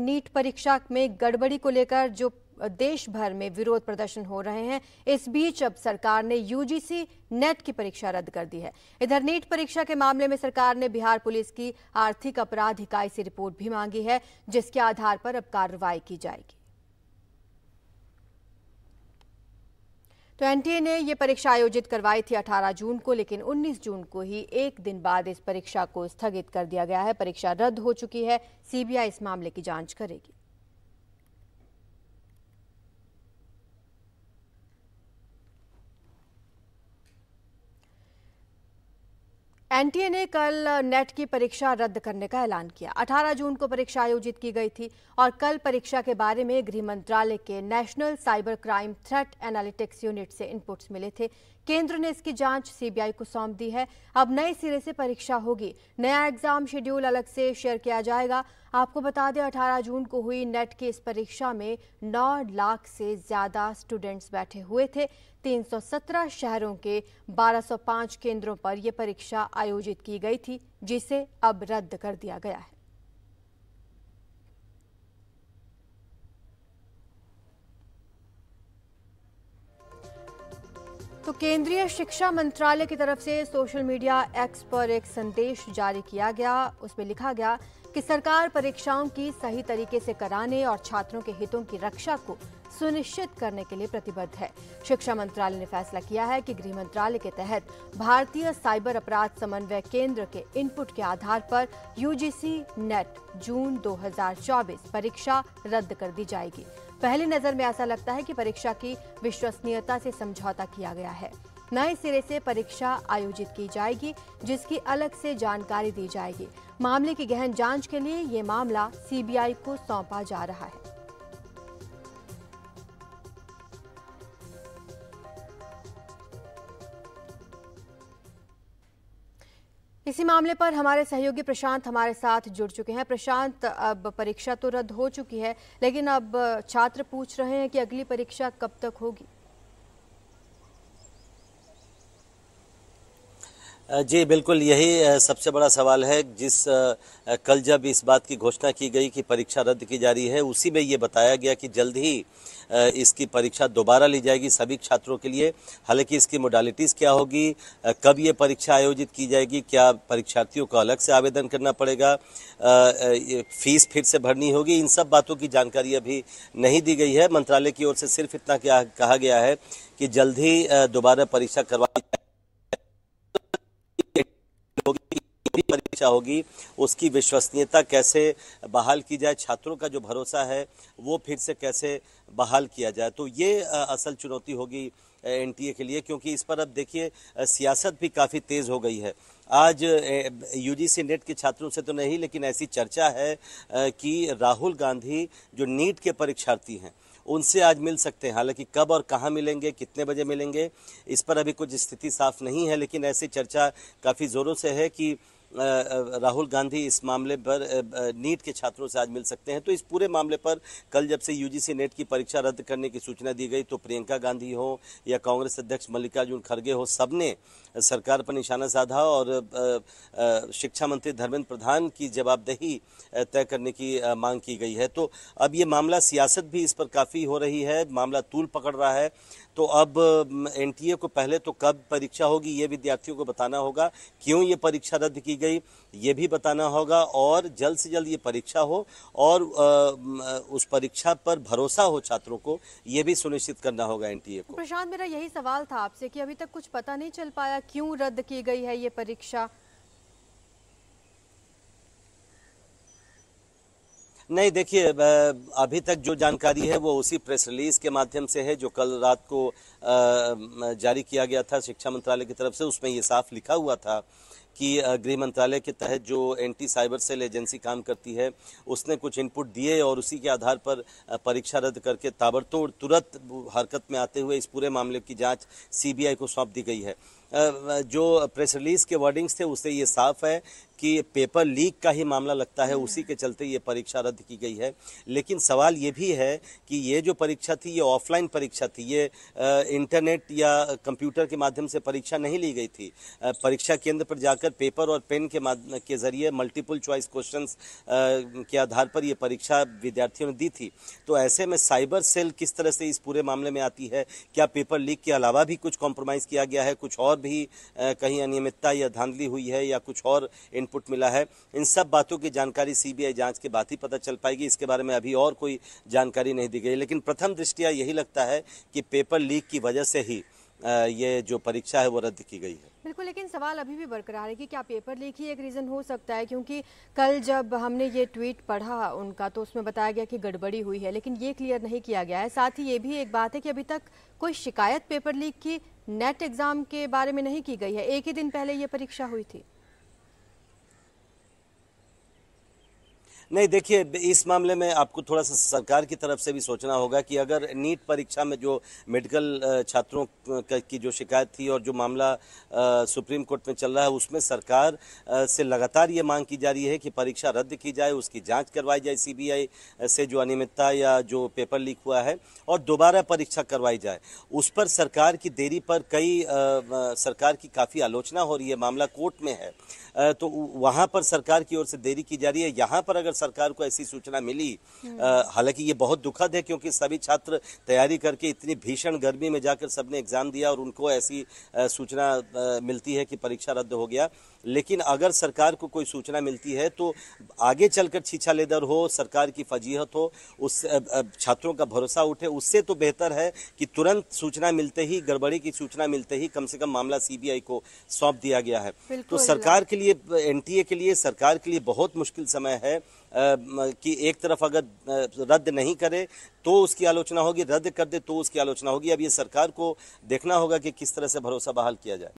NEET परीक्षा में गड़बड़ी को लेकर जो देश भर में विरोध प्रदर्शन हो रहे हैं इस बीच अब सरकार ने यूजीसी नेट की परीक्षा रद्द कर दी है इधर नीट परीक्षा के मामले में सरकार ने बिहार पुलिस की आर्थिक अपराध इकाई से रिपोर्ट भी मांगी है जिसके आधार पर अब कार्रवाई की जाएगी तो एनटीए ने ये परीक्षा आयोजित करवाई थी 18 जून को लेकिन 19 जून को ही एक दिन बाद इस परीक्षा को स्थगित कर दिया गया है परीक्षा रद्द हो चुकी है सीबीआई इस मामले की जांच करेगी एनटीए ने कल नेट की परीक्षा रद्द करने का ऐलान किया 18 जून को परीक्षा आयोजित की गई थी और कल परीक्षा के बारे में गृह मंत्रालय के national cyber crime threat analytics unit से इनपुट्स मिले थे केंद्र ने इसकी जांच सीबीआई को सौंप दी है अब नए सिरे से परीक्षा होगी नया एग्जाम शेड्यूल अलग से शेयर किया जाएगा आपको बता दें 18 जून को हुई नेट की इस परीक्षा में 9 लाख से ज़्यादा स्टूडेंट्स बैठे हुए थे 317 शहरों के 1205 केंद्रों पर यह परीक्षा आयोजित की गई थी जिसे अब रद्द कर दिया गया है तो केंद्रीय शिक्षा मंत्रालय की तरफ से सोशल मीडिया एक्स पर एक संदेश जारी किया गया उसमें लिखा गया कि सरकार परीक्षाओं की सही तरीके से कराने और छात्रों के हितों की रक्षा को सुनिश्चित करने के लिए प्रतिबद्ध है शिक्षा मंत्रालय ने फैसला किया है कि गृह मंत्रालय के तहत भारतीय साइबर अपराध समन्वय केंद्र के इनपुट के आधार पर यूजीसी नेट जून 2024 परीक्षा रद्द कर दी जाएगी पहली नजर में ऐसा लगता है कि परीक्षा की विश्वसनीयता से समझौता किया गया है नए सिरे से परीक्षा आयोजित की जाएगी जिसकी अलग से जानकारी दी जाएगी मामले की गहन जांच के लिए ये मामला सीबीआई को सौंपा जा रहा है इसी मामले पर हमारे सहयोगी प्रशांत हमारे साथ जुड़ चुके हैं प्रशांत अब परीक्षा तो रद्द हो चुकी है लेकिन अब छात्र पूछ रहे हैं कि अगली परीक्षा कब तक होगी जी बिल्कुल यही सबसे बड़ा सवाल है जिस कल जब इस बात की घोषणा की गई कि परीक्षा रद्द की जा रही है उसी में ये बताया गया कि जल्द ही इसकी परीक्षा दोबारा ली जाएगी सभी छात्रों के लिए हालांकि इसकी मोडालिटीज़ क्या होगी कब ये परीक्षा आयोजित की जाएगी क्या परीक्षार्थियों को अलग से आवेदन करना पड़ेगा फीस फिर से भरनी होगी इन सब बातों की जानकारी अभी नहीं दी गई है मंत्रालय की ओर से सिर्फ इतना कहा गया है कि जल्द ही दोबारा परीक्षा करवाई जाएगी परीक्षा होगी उसकी विश्वसनीयता कैसे बहाल की जाए छात्रों का जो भरोसा है वो फिर से कैसे बहाल किया जाए तो ये असल चुनौती होगी एनटीए के लिए क्योंकि इस पर अब देखिए सियासत भी काफ़ी तेज़ हो गई है आज यूजीसी नेट के छात्रों से तो नहीं लेकिन ऐसी चर्चा है कि राहुल गांधी जो नीट के परीक्षार्थी हैं उनसे आज मिल सकते हैं हालांकि कब और कहां मिलेंगे कितने बजे मिलेंगे इस पर अभी कुछ स्थिति साफ नहीं है लेकिन ऐसी चर्चा काफ़ी ज़ोरों से है कि राहुल गांधी इस मामले पर नीट के छात्रों से आज मिल सकते हैं तो इस पूरे मामले पर कल जब से यूजीसी नेट की परीक्षा रद्द करने की सूचना दी गई तो प्रियंका गांधी हो या कांग्रेस अध्यक्ष मल्लिकार्जुन खड़गे हो सब ने सरकार पर निशाना साधा और शिक्षा मंत्री धर्मेंद्र प्रधान की जवाबदेही तय करने की मांग की गई है तो अब ये मामला सियासत भी इस पर काफ़ी हो रही है मामला तूल पकड़ रहा है तो अब एनटीए को पहले तो कब परीक्षा होगी ये विद्यार्थियों को बताना होगा क्यों ये परीक्षा रद्द की गई ये भी बताना होगा और जल्द से जल्द ये परीक्षा हो और उस परीक्षा पर भरोसा हो छात्रों को ये भी सुनिश्चित करना होगा एनटीए को प्रशांत मेरा यही सवाल था आपसे कि अभी तक कुछ पता नहीं चल पाया क्यों रद्द की गई है ये परीक्षा नहीं देखिए अभी तक जो जानकारी है वो उसी प्रेस रिलीज के माध्यम से है जो कल रात को जारी किया गया था शिक्षा मंत्रालय की तरफ से उसमें ये साफ लिखा हुआ था कि गृह मंत्रालय के तहत जो एंटी साइबर सेल एजेंसी काम करती है उसने कुछ इनपुट दिए और उसी के आधार पर परीक्षा रद्द करके ताबड़तोड़ तुरंत हरकत में आते हुए इस पूरे मामले की जांच सीबीआई को सौंप दी गई है जो प्रेस रिलीज के वर्डिंग्स थे उससे ये साफ है कि पेपर लीक का ही मामला लगता है उसी के चलते ये परीक्षा रद्द की गई है लेकिन सवाल ये भी है कि ये जो परीक्षा थी ये ऑफलाइन परीक्षा थी ये इंटरनेट या कंप्यूटर के माध्यम से परीक्षा नहीं ली गई थी परीक्षा केंद्र पर जाकर पेपर और पेन के के जरिए मल्टीपल चॉइस क्वेश्चंस के आधार पर यह परीक्षा विद्यार्थियों ने दी थी तो ऐसे में साइबर सेल किस तरह से इस पूरे मामले में आती है क्या पेपर लीक के अलावा भी कुछ कॉम्प्रोमाइज़ किया गया है कुछ और और भी कहीं अनियमितता या धांधली हुई है या कुछ और इनपुट मिला है इन सब बातों की जानकारी सीबीआई जांच के बाद ही पता चल पाएगी इसके बारे में अभी और कोई जानकारी नहीं दी गई लेकिन प्रथम दृष्टिया यही लगता है कि पेपर लीक की वजह से ही ये जो परीक्षा है वो रद्द की गई है बिल्कुल लेकिन सवाल अभी भी बरकरार है कि क्या पेपर लीक ही एक रीज़न हो सकता है क्योंकि कल जब हमने ये ट्वीट पढ़ा उनका तो उसमें बताया गया कि गड़बड़ी हुई है लेकिन ये क्लियर नहीं किया गया है साथ ही ये भी एक बात है कि अभी तक कोई शिकायत पेपर लीक की नेट एग्ज़ाम के बारे में नहीं की गई है एक ही दिन पहले ये परीक्षा हुई थी नहीं देखिए इस मामले में आपको थोड़ा सा सरकार की तरफ से भी सोचना होगा कि अगर नीट परीक्षा में जो मेडिकल छात्रों की जो शिकायत थी और जो मामला सुप्रीम कोर्ट में चल रहा है उसमें सरकार से लगातार ये मांग की जा रही है कि परीक्षा रद्द की जाए उसकी जांच करवाई जाए सीबीआई से जो अनियमितता या जो पेपर लीक हुआ है और दोबारा परीक्षा करवाई जाए उस पर सरकार की देरी पर कई सरकार की काफ़ी आलोचना हो रही है मामला कोर्ट में है तो वहाँ पर सरकार की ओर से देरी की जा रही है यहाँ पर अगर सरकार को ऐसी सूचना मिली हालांकि ये बहुत दुखद है क्योंकि सभी छात्र तैयारी करके इतनी भीषण गर्मी में जाकर सबने एग्जाम दिया और उनको ऐसी सूचना मिलती है कि परीक्षा रद्द हो गया लेकिन अगर सरकार को कोई सूचना मिलती है तो आगे चलकर छीछा लेदर हो सरकार की फजीहत हो उस छात्रों का भरोसा उठे उससे तो बेहतर है कि तुरंत सूचना मिलते ही गड़बड़ी की सूचना मिलते ही कम से कम मामला सीबीआई को सौंप दिया गया है तो सरकार के लिए एनटीए के लिए सरकार के लिए बहुत मुश्किल समय है कि एक तरफ अगर रद्द नहीं करे तो उसकी आलोचना होगी रद्द कर दे तो उसकी आलोचना होगी अब ये सरकार को देखना होगा कि किस तरह से भरोसा बहाल किया जाए